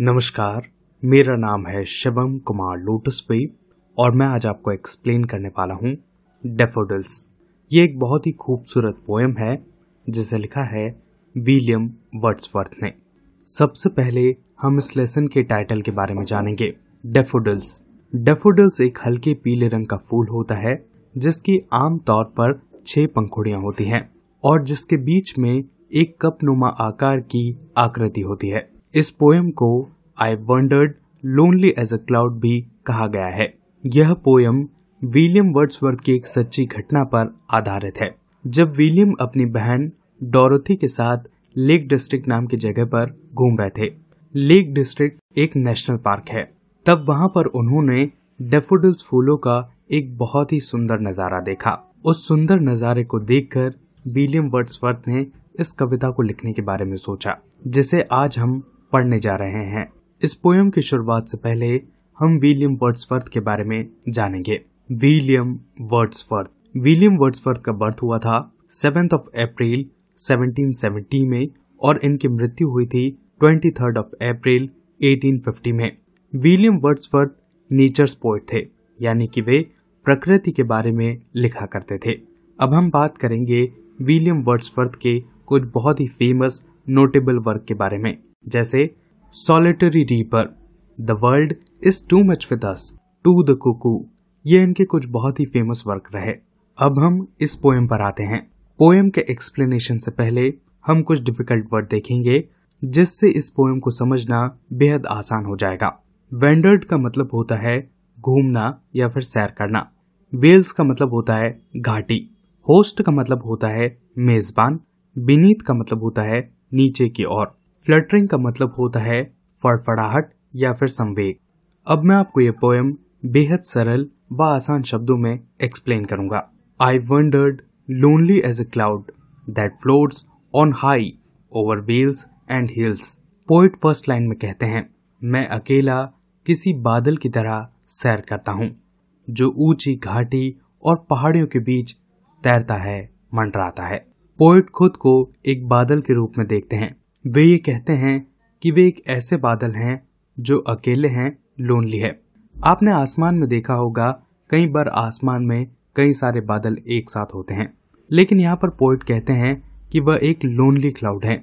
नमस्कार मेरा नाम है शिवम कुमार लोटस वेब और मैं आज आपको एक्सप्लेन करने वाला हूँ डेफोडल्स ये एक बहुत ही खूबसूरत पोएम है जिसे लिखा है विलियम वर्ड्सवर्थ ने सबसे पहले हम इस लेसन के टाइटल के बारे में जानेंगे डेफोडल्स डेफोडल्स एक हल्के पीले रंग का फूल होता है जिसकी आमतौर पर छह पंखुड़ियां होती हैं और जिसके बीच में एक कप नुमा आकार की आकृति होती है इस पोएम को I wandered lonely as a cloud भी कहा गया है यह पोयम विलियम वर्ड्सवर्थ की एक सच्ची घटना पर आधारित है जब विलियम अपनी बहन डोरोथी के साथ लेक डिस्ट्रिक्ट नाम की जगह पर घूम रहे थे लेक डिस्ट्रिक्ट एक नेशनल पार्क है तब वहां पर उन्होंने डेफोडिल्स फूलों का एक बहुत ही सुंदर नज़ारा देखा उस सुंदर नज़ारे को देखकर विलियम वर्ड्सवर्थ ने इस कविता को लिखने के बारे में सोचा जिसे आज हम पढ़ने जा रहे हैं इस पोयम की शुरुआत से पहले हम विलियम वर्ड्सवर्थ के बारे में जानेंगे विलियम वर्ड्सवर्थ विलियम वर्ड्सवर्थ का बर्थ हुआ था सेवेंथ ऑफ अप्रैल 1770 में और इनकी मृत्यु हुई थी ट्वेंटी थर्ड ऑफ अप्रैल 1850 में विलियम वर्ड्सवर्थ नेचर्स पोइट थे यानी कि वे प्रकृति के बारे में लिखा करते थे अब हम बात करेंगे विलियम वर्ड्सवर्थ के कुछ बहुत ही फेमस नोटेबल वर्क के बारे में जैसे solitary reaper the world is too much with us to the cuckoo ये इनके कुछ बहुत ही फेमस वर्क रहे अब हम इस पोएम पर आते हैं पोएम के एक्सप्लेनेशन से पहले हम कुछ डिफिकल्ट वर्ड देखेंगे जिससे इस पोएम को समझना बेहद आसान हो जाएगा वेंडर्ड का मतलब होता है घूमना या फिर सैर करना वेल्स का मतलब होता है घाटी होस्ट का मतलब होता है मेजबान बिनीत का मतलब होता है नीचे की ओर फ्लटरिंग का मतलब होता है फड़फड़ाहट या फिर संवेग अब मैं आपको ये पोएम बेहद सरल व आसान शब्दों में एक्सप्लेन करूंगा I wandered lonely as a cloud that floats on high over vales and hills poet first line में कहते हैं मैं अकेला किसी बादल की तरह सैर करता हूँ जो ऊंची घाटी और पहाड़ियों के बीच तैरता है मंडराता है पोइट खुद को एक बादल के रूप में देखते हैं वे ये कहते हैं कि वे एक ऐसे बादल हैं जो अकेले हैं लोनली है आपने आसमान में देखा होगा कई बार आसमान में कई सारे बादल एक साथ होते हैं लेकिन यहाँ पर पोइट कहते हैं कि वह एक लोनली क्लाउड है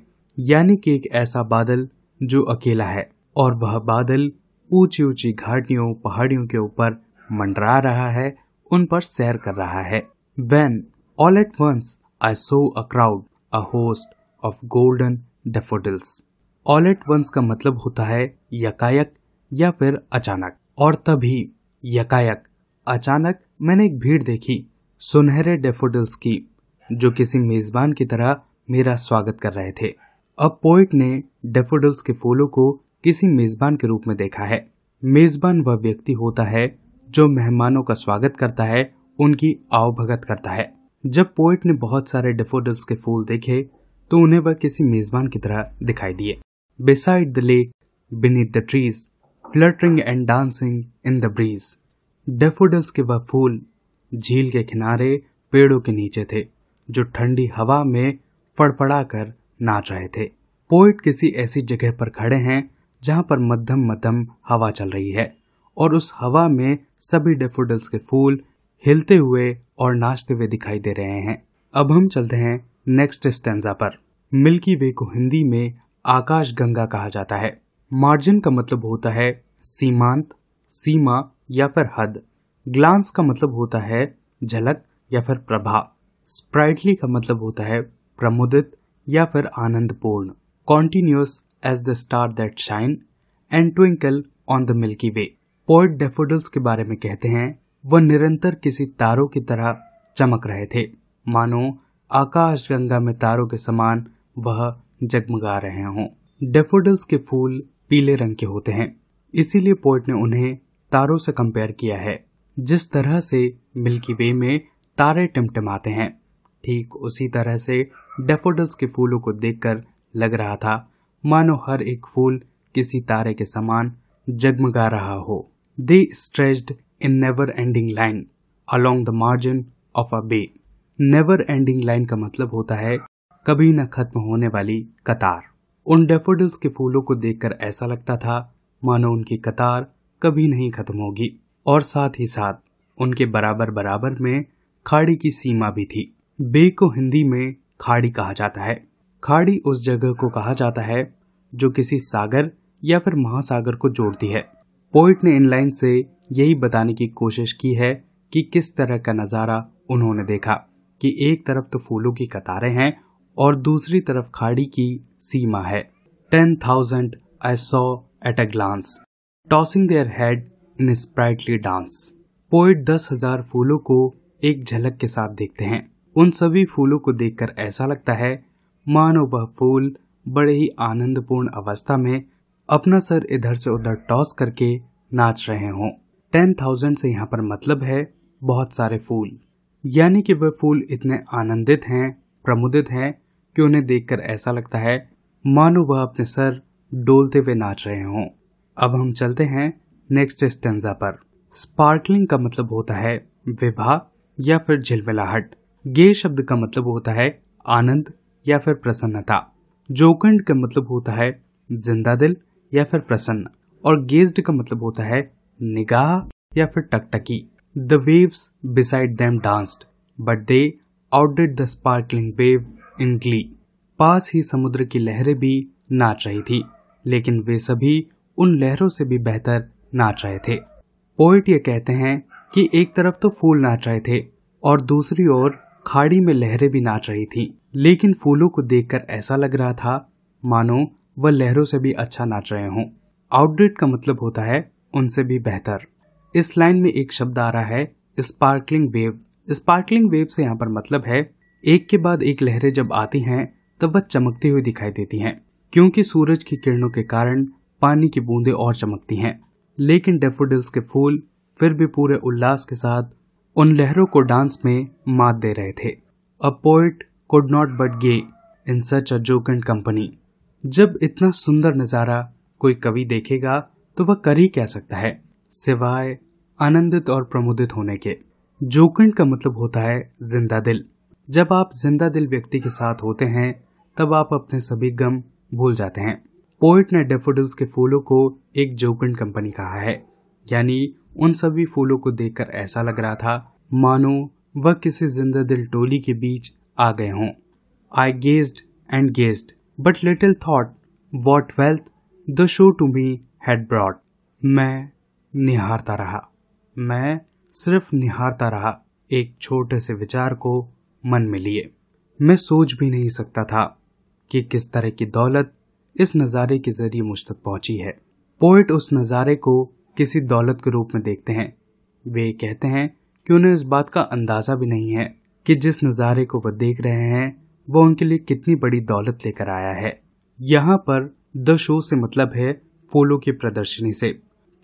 यानी कि एक ऐसा बादल जो अकेला है और वह बादल ऊंची ऊंची घाटियों पहाड़ियों के ऊपर मंडरा रहा है उन पर सैर कर रहा है when all at once I saw a crowd a host of golden daffodils all at once का मतलब होता है यकायक या फिर अचानक और तभी यकायक अचानक मैंने एक भीड़ देखी सुनहरे डेफोडिल्स की जो किसी मेजबान की तरह मेरा स्वागत कर रहे थे अब पोइट ने डेफोडिल्स के फूलों को किसी मेजबान के रूप में देखा है मेजबान वह व्यक्ति होता है जो मेहमानों का स्वागत करता है उनकी आवभगत करता है जब पोइट ने बहुत सारे डेफोडिल्स के फूल देखे तो उन्हें वह किसी मेजबान की तरह दिखाई दिए beside the lake beneath the trees fluttering and dancing in the breeze daffodils के वह फूल झील के किनारे पेड़ों के नीचे थे जो ठंडी हवा में फड़फड़ा कर नाच रहे थे पोइट किसी ऐसी जगह पर खड़े हैं जहां पर मध्यम मध्यम हवा चल रही है और उस हवा में सभी डेफोडल्स के फूल हिलते हुए और नाचते हुए दिखाई दे रहे हैं अब हम चलते हैं नेक्स्ट स्टेंजा पर मिल्की वे को हिंदी में आकाश गंगा कहा जाता है मार्जिन का मतलब होता है सीमांत सीमा या फिर हद ग्लांस का मतलब होता है झलक या फिर प्रभा स्प्राइटली का मतलब होता है प्रमुदित या फिर आनंदपूर्ण continuous as the star that shine and twinkle on the Milky Way poet daffodils के बारे में कहते हैं वह निरंतर किसी तारों की तरह चमक रहे थे मानो आकाश गंगा में तारों के समान वह जगमगा रहे हों डेफोडल्स के फूल पीले रंग के होते हैं इसीलिए पोइट ने उन्हें तारों से कंपेयर किया है जिस तरह से मिल्की वे में तारे टिमटिमाते हैं ठीक उसी तरह से डेफोडल्स के फूलों को देखकर लग रहा था मानो हर एक फूल किसी तारे के समान जगमगा रहा हो they stretched in never ending line along the margin of a bay never ending line का मतलब होता है कभी न खत्म होने वाली कतार उन डेफोडिल्स के फूलों को देखकर ऐसा लगता था मानो उनकी कतार कभी नहीं खत्म होगी और साथ ही साथ उनके बराबर बराबर में खाड़ी की सीमा भी थी बे को हिंदी में खाड़ी कहा जाता है खाड़ी उस जगह को कहा जाता है जो किसी सागर या फिर महासागर को जोड़ती है पोइट ने इन लाइन से यही बताने की कोशिश की है कि किस तरह का नज़ारा उन्होंने देखा कि एक तरफ तो फूलों की कतारें हैं और दूसरी तरफ खाड़ी की सीमा है ten thousand I saw at a glance tossing their head in sprightly dance poet दस हजार फूलों को एक झलक के साथ देखते हैं उन सभी फूलों को देखकर ऐसा लगता है मानो वह फूल बड़े ही आनंदपूर्ण अवस्था में अपना सर इधर से उधर टॉस करके नाच रहे हों टेन थाउजेंड से यहाँ पर मतलब है बहुत सारे फूल यानी कि वह फूल इतने आनंदित हैं प्रमुदित हैं कि उन्हें देखकर ऐसा लगता है मानो वह अपने सर डोलते हुए नाच रहे हों अब हम चलते हैं नेक्स्ट स्टेंजा पर स्पार्कलिंग का मतलब होता है विभा या फिर झिलमिलाहट गे शब्द का मतलब होता है आनंद या फिर प्रसन्नता जोकंड का मतलब होता है जिंदा दिल या फिर प्रसन्न और गेज्ड का मतलब होता है निगाह या फिर टकटकी The waves beside them danced, but they outdid the sparkling wave in glee. पास ही समुद्र की लहरें भी नाच रही थी लेकिन वे सभी उन लहरों से भी बेहतर नाच रहे थे पोइट ये कहते हैं कि एक तरफ तो फूल नाच रहे थे और दूसरी ओर खाड़ी में लहरें भी नाच रही थी लेकिन फूलों को देखकर ऐसा लग रहा था मानो वह लहरों से भी अच्छा नाच रहे हों आउटडेट का मतलब होता है उनसे भी बेहतर इस लाइन में एक शब्द आ रहा है स्पार्कलिंग वेव स्पार्कलिंग वेव से यहाँ पर मतलब है एक के बाद एक लहरें जब आती हैं तब वह चमकती हुई दिखाई देती हैं क्योंकि सूरज की किरणों के कारण पानी की बूंदें और चमकती हैं लेकिन डेफोडिल्स के फूल फिर भी पूरे उल्लास के साथ उन लहरों को डांस में मात दे रहे थे a poet could not but gay in such a jocund company जब इतना सुंदर नज़ारा कोई कवि देखेगा तो वह कर ही कह सकता है सिवाय आनंदित और प्रमोदित होने के जोकंड का मतलब होता है जिंदा दिल जब आप जिंदा दिल व्यक्ति के साथ होते हैं तब आप अपने सभी गम भूल जाते हैं पोइट ने डेफोडिल्स के फूलों को एक जोकंड कंपनी कहा है यानी उन सभी फूलों को देखकर ऐसा लग रहा था मानो वह किसी जिंदा दिल टोली के बीच आ गए हों I gazed and gazed but little thought what wealth the show to be had brought मैं निहारता रहा मैं सिर्फ निहारता रहा एक छोटे से विचार को मन में लिए मैं सोच भी नहीं सकता था कि किस तरह की दौलत इस नज़ारे के जरिए मुझ तक पहुंची है पोइट उस नज़ारे को किसी दौलत के रूप में देखते हैं वे कहते हैं कि उन्हें इस बात का अंदाज़ा भी नहीं है कि जिस नज़ारे को वह देख रहे हैं वो उनके लिए कितनी बड़ी दौलत लेकर आया है यहाँ पर द शो से मतलब है फूलों की प्रदर्शनी से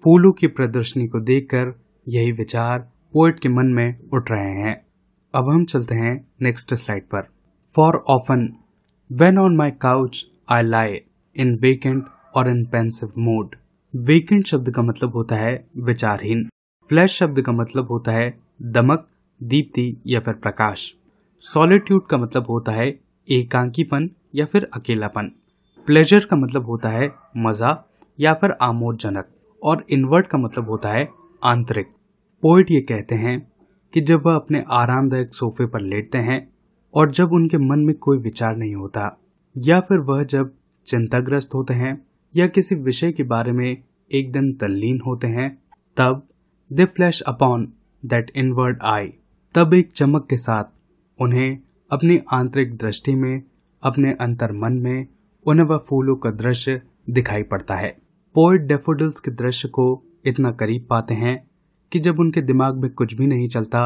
फूलों की प्रदर्शनी को देखकर यही विचार पोइट के मन में उठ रहे हैं अब हम चलते हैं नेक्स्ट स्लाइड पर for often when on my couch I lie in vacant or in pensive mode vacant शब्द का मतलब होता है विचारहीन फ्लैश शब्द का मतलब होता है दमक दीप्ति या फिर प्रकाश सॉलिट्यूड का मतलब होता है एकांकीपन या फिर अकेलापन प्लेजर का मतलब होता है मजा या फिर आमोदजनक और इनवर्ट का मतलब होता है आंतरिक पोइट ये कहते हैं कि जब वह अपने आरामदायक सोफे पर लेटते हैं और जब उनके मन में कोई विचार नहीं होता या फिर वह जब चिंताग्रस्त होते हैं या किसी विषय के बारे में एक दिन तल्लीन होते हैं तब they flash upon that inward eye तब एक चमक के साथ उन्हें अपनी आंतरिक दृष्टि में अपने अंतर मन में उन्हें वह फूलों का दृश्य दिखाई पड़ता है पोइट डेफोडिल्स के दृश्य को इतना करीब पाते हैं कि जब उनके दिमाग में कुछ भी नहीं चलता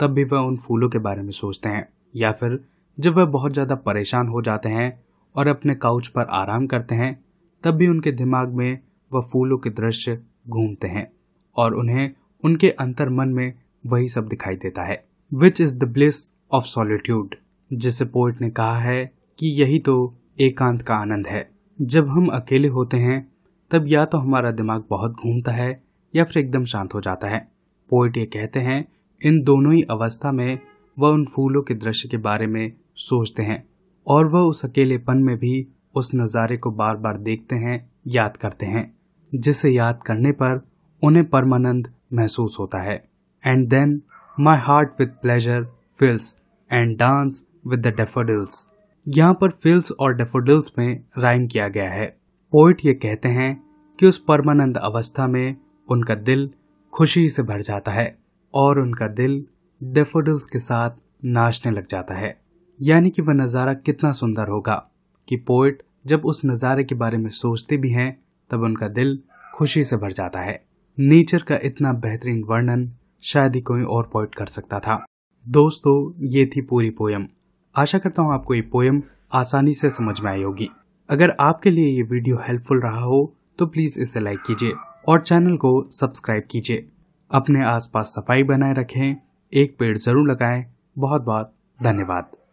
तब भी वह उन फूलों के बारे में सोचते हैं या फिर जब वह बहुत ज़्यादा परेशान हो जाते हैं और अपने काउच पर आराम करते हैं तब भी उनके दिमाग में वह फूलों के दृश्य घूमते हैं और उन्हें उनके अंतर मन में वही सब दिखाई देता है which is the bliss of solitude जिसे पोइट ने कहा है कि यही तो एकांत का आनंद है जब हम अकेले होते हैं तब या तो हमारा दिमाग बहुत घूमता है या फिर एकदम शांत हो जाता है पोइट ये कहते हैं इन दोनों ही अवस्था में वह उन फूलों के दृश्य के बारे में सोचते हैं और वह उस अकेलेपन में भी उस नज़ारे को बार बार देखते हैं याद करते हैं जिसे याद करने पर उन्हें परमानंद महसूस होता है and then my heart with pleasure fills and dance with the daffodils यहाँ पर फिल्स और डेफोडिल्स में राइम किया गया है पोइट ये कहते हैं कि उस परमानंद अवस्था में उनका दिल खुशी से भर जाता है और उनका दिल डेफोडिल्स के साथ नाचने लग जाता है यानी कि वह नज़ारा कितना सुंदर होगा कि पोइट जब उस नज़ारे के बारे में सोचते भी हैं तब उनका दिल खुशी से भर जाता है नेचर का इतना बेहतरीन वर्णन शायद ही कोई और पोइट कर सकता था दोस्तों ये थी पूरी पोयम आशा करता हूँ आपको ये पोयम आसानी से समझ में आई होगी अगर आपके लिए ये वीडियो हेल्पफुल रहा हो तो प्लीज़ इसे लाइक कीजिए और चैनल को सब्सक्राइब कीजिए अपने आसपास सफाई बनाए रखें एक पेड़ ज़रूर लगाएं बहुत बहुत धन्यवाद